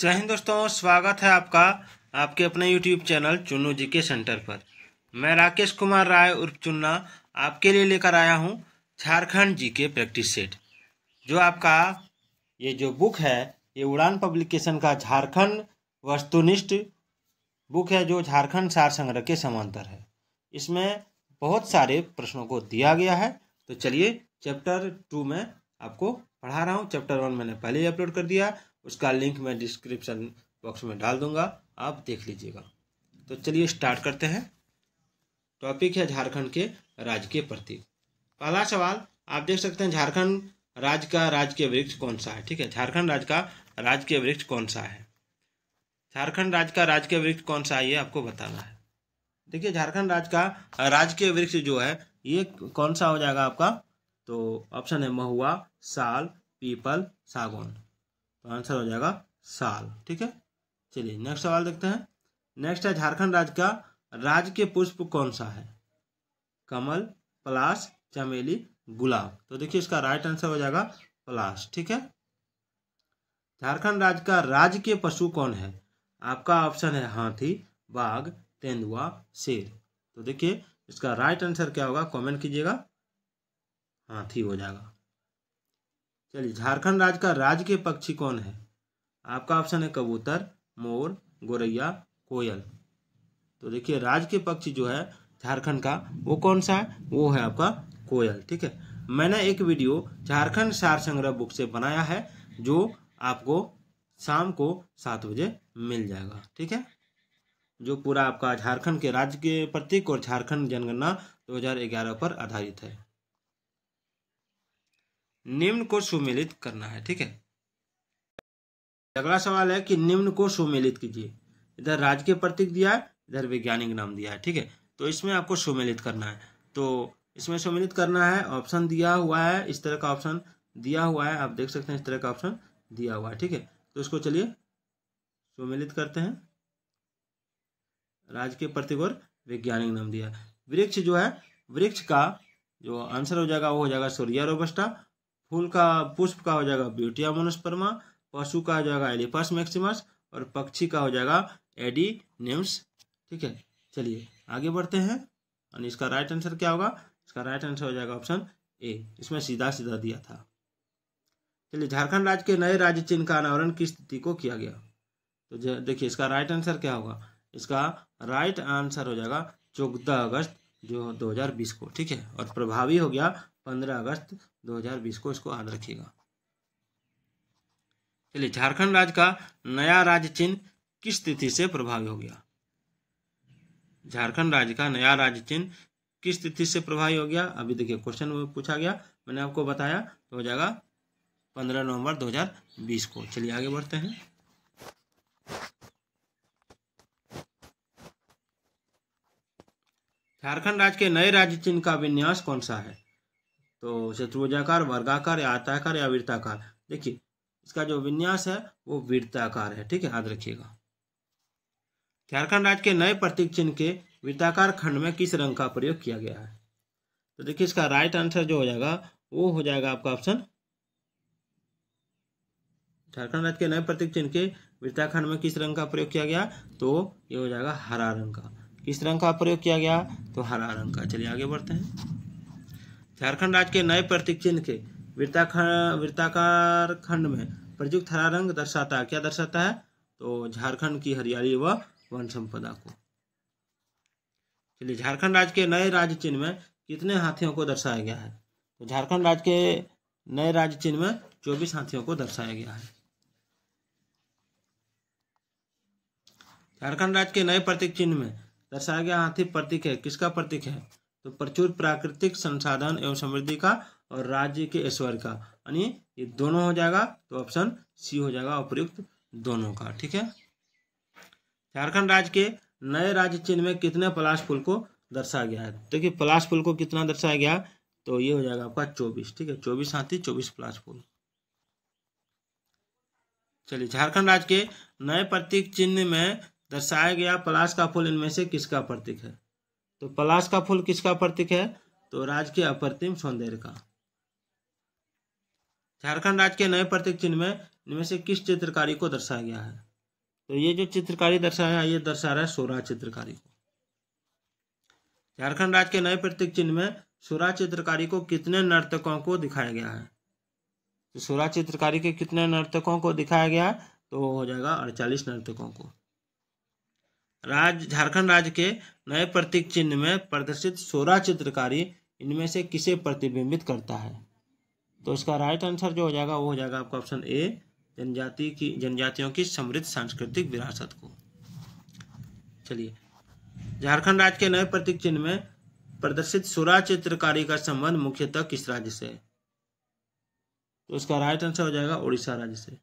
जय हिंद दोस्तों स्वागत है आपका आपके अपने यूट्यूब चैनल चुन्नू जी के सेंटर पर मैं राकेश कुमार राय उर्फ चुन्ना आपके लिए लेकर आया हूँ झारखंड जी के प्रैक्टिस सेट जो आपका ये जो बुक है ये उड़ान पब्लिकेशन का झारखंड वस्तुनिष्ठ बुक है जो झारखंड सार संग्रह के समांतर है इसमें बहुत सारे प्रश्नों को दिया गया है तो चलिए चैप्टर टू में आपको पढ़ा रहा हूँ चैप्टर वन मैंने पहले ही अपलोड कर दिया उसका लिंक मैं डिस्क्रिप्शन बॉक्स में डाल दूंगा आप देख लीजिएगा तो चलिए स्टार्ट करते हैं टॉपिक है झारखंड के राज्य के प्रतीक पहला सवाल आप देख सकते हैं झारखंड राज्य का राजकीय वृक्ष कौन सा है ठीक है झारखंड राज्य का राजकीय वृक्ष कौन सा है झारखंड राज्य का राजकीय वृक्ष कौन सा है ये आपको बताना है देखिए झारखंड राज्य का राजकीय वृक्ष जो है ये कौन सा हो जाएगा आपका तो ऑप्शन है महुआ साल पीपल सागौन तो आंसर हो जाएगा साल ठीक है चलिए नेक्स्ट सवाल देखते हैं नेक्स्ट है झारखंड राज्य का राज्य के पुष्प कौन सा है कमल पलाश चमेली गुलाब तो देखिए इसका राइट आंसर हो जाएगा पलाश ठीक है झारखंड राज्य का राज्य के पशु कौन है आपका ऑप्शन है हाथी बाघ तेंदुआ शेर तो देखिए इसका राइट आंसर क्या होगा कमेंट कीजिएगा हाथी हो जाएगा चलिए झारखंड राज्य का राज्य के पक्षी कौन है आपका ऑप्शन है कबूतर मोर गोरैया कोयल तो देखिए राज्य के पक्षी जो है झारखंड का वो कौन सा है वो है आपका कोयल ठीक है मैंने एक वीडियो झारखंड सार संग्रह बुक से बनाया है जो आपको शाम को सात बजे मिल जाएगा ठीक है जो पूरा आपका झारखंड के राज्य के प्रतीक और झारखंड जनगणना 2011 पर आधारित है निम्न को सुमिलित करना है ठीक है अगला सवाल है कि निम्न को सुमिलित कीजिए इधर राज के प्रतीक दिया है इधर वैज्ञानिक नाम दिया है ठीक है तो इसमें आपको सुमिलित करना है तो इसमें सुमिलित करना है ऑप्शन दिया हुआ है इस तरह का ऑप्शन दिया हुआ है आप देख सकते हैं इस तरह का ऑप्शन दिया हुआ है ठीक है तो इसको चलिए सुमिलित करते हैं के प्रतीक और वैज्ञानिक नाम दिया वृक्ष जो है वृक्ष का जो आंसर हो जाएगा वो हो जाएगा सूर्य रोबस्टा फूल का पुष्प का हो जाएगा ब्यूटिया मोनस्पर्मा पशु का हो जाएगा एलिफस मैक्सिमस और पक्षी का हो जाएगा एडी नेम्स ठीक है चलिए आगे बढ़ते हैं और इसका राइट आंसर क्या होगा इसका राइट आंसर हो जाएगा ऑप्शन ए इसमें सीधा सीधा दिया था चलिए झारखंड राज्य के नए राज्य चिन्ह का अनावरण किस स्थिति को किया गया तो देखिए इसका राइट आंसर क्या होगा इसका राइट आंसर हो जाएगा चौदह अगस्त जो 2020 को ठीक है और प्रभावी हो गया पंद्रह अगस्त दो हजार बीस को इसको याद रखिएगा चलिए झारखंड राज्य का नया राज्य चिन्ह किस तिथि से प्रभावी हो गया झारखंड राज्य का नया राज्य चिन्ह किस तिथि से प्रभावी हो गया अभी देखिए क्वेश्चन में पूछा गया मैंने आपको बताया तो हो जाएगा पंद्रह नवंबर दो हजार बीस को चलिए आगे बढ़ते हैं झारखंड राज्य के नए राज्य चिन्ह का विन्यास कौन सा है तो शत्रुजाकार वर्गाकार या आताकार या वृत्ताकार देखिए इसका जो विन्यास है वो वृत्ताकार है ठीक है याद रखिएगा झारखंड राज्य के नए प्रतीक चिन्ह के वृत्ताकार खंड में किस रंग का प्रयोग किया गया है तो देखिए इसका राइट आंसर जो हो जाएगा वो हो जाएगा आपका ऑप्शन झारखंड राज्य के नए प्रतीक चिन्ह के वृत्ताखंड में किस रंग का प्रयोग किया गया तो ये हो जाएगा हरा रंग का किस रंग का प्रयोग किया गया तो हरा रंग का चलिए आगे बढ़ते हैं झारखंड राज्य के नए प्रतीक चिन्ह के वृत्ताकार खंड में प्रयुक्त हरा रंग दर्शाता है क्या दर्शाता है तो झारखंड की हरियाली व वन संपदा को चलिए झारखंड राज्य के नए राज्य चिन्ह में कितने हाथियों को दर्शाया गया है तो झारखंड राज्य के नए राज्य चिन्ह में चौबीस हाथियों को दर्शाया गया है झारखंड राज्य के नए प्रतीक चिन्ह में दर्शाया गया हाथी प्रतीक है किसका प्रतीक है तो प्रचुर प्राकृतिक संसाधन एवं समृद्धि का और राज्य के ऐश्वर्य का यानी ये दोनों हो जाएगा तो ऑप्शन सी हो जाएगा उपयुक्त दोनों का ठीक है झारखंड राज्य के नए राज्य चिन्ह में कितने पलाश पुल को दर्शाया गया है देखिए पलाश पुल को कितना दर्शाया गया तो ये हो जाएगा आपका चौबीस ठीक है चौबीस हाथी चौबीस पलाश पुल चलिए झारखंड राज्य के नए प्रतीक चिन्ह में दर्शाया गया पलाश का फूल इनमें से किसका प्रतीक है तो पलाश का फूल किसका प्रतीक है तो राज्य के अप्रतिम सौंदर्य का झारखंड राज्य के नए प्रतीक चिन्ह में इनमें से किस चित्रकारी को दर्शाया गया है तो ये जो चित्रकारी दर्शाया है ये दर्शा रहा है सोरा चित्रकारी को झारखंड राज्य के नए प्रतीक चिन्ह में सोरा चित्रकारी को कितने नर्तकों को दिखाया गया है तो सोरा चित्रकारी के कितने नर्तकों को दिखाया गया है तो हो जाएगा अड़चालीस नर्तकों को राज्य झारखंड राज्य के नए प्रतीक चिन्ह में प्रदर्शित सोरा चित्रकारी इनमें से किसे प्रतिबिंबित करता है तो इसका राइट आंसर जो हो जाएगा वो हो जाएगा आपका ऑप्शन ए जनजाति की जनजातियों की समृद्ध सांस्कृतिक विरासत को चलिए झारखंड राज्य के नए प्रतीक चिन्ह में प्रदर्शित सोरा चित्रकारी का संबंध मुख्यतः किस राज्य से तो उसका राइट आंसर हो जाएगा उड़ीसा राज्य से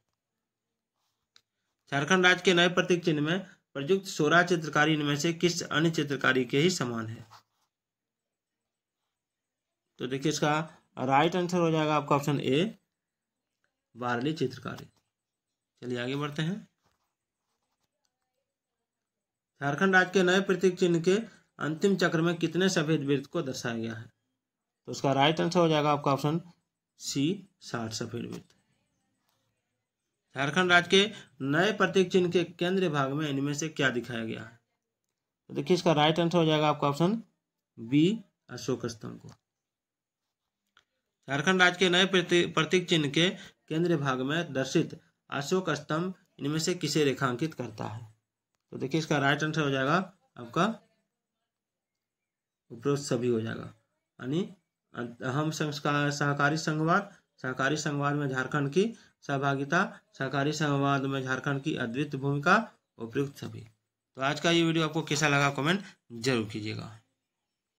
झारखंड राज्य के नए प्रतीक चिन्ह में प्रयुक्त सोरा चित्रकारी इनमें से किस अन्य चित्रकारी के ही समान है तो देखिए इसका राइट आंसर हो जाएगा आपका ऑप्शन ए वारली चित्रकारी चलिए आगे बढ़ते हैं झारखंड राज्य के नए प्रतीक चिन्ह के अंतिम चक्र में कितने सफेद वृत्त को दर्शाया गया है तो उसका राइट आंसर हो जाएगा आपका ऑप्शन सी साठ सफेद वृत्त झारखंड राज्य के नए प्रतीक चिन्ह के केंद्रीय भाग में इनमें से क्या दिखाया गया है तो देखिए इसका राइट आंसर हो जाएगा आपका ऑप्शन बी अशोक स्तंभ को झारखंड राज्य के नए प्रतीक चिन्ह के केंद्रीय भाग में दर्शित अशोक स्तंभ इनमें से किसे रेखांकित करता है तो देखिए इसका राइट आंसर हो जाएगा आपका उपरोक्त सभी हो जाएगा यानी हम सहकारी संघवाद सहकारी संघवाद में झारखंड की सहभागिता सहकारी संवाद में झारखंड की अद्वित भूमिका उपयुक्त सभी तो आज का ये वीडियो आपको कैसा लगा कमेंट जरूर कीजिएगा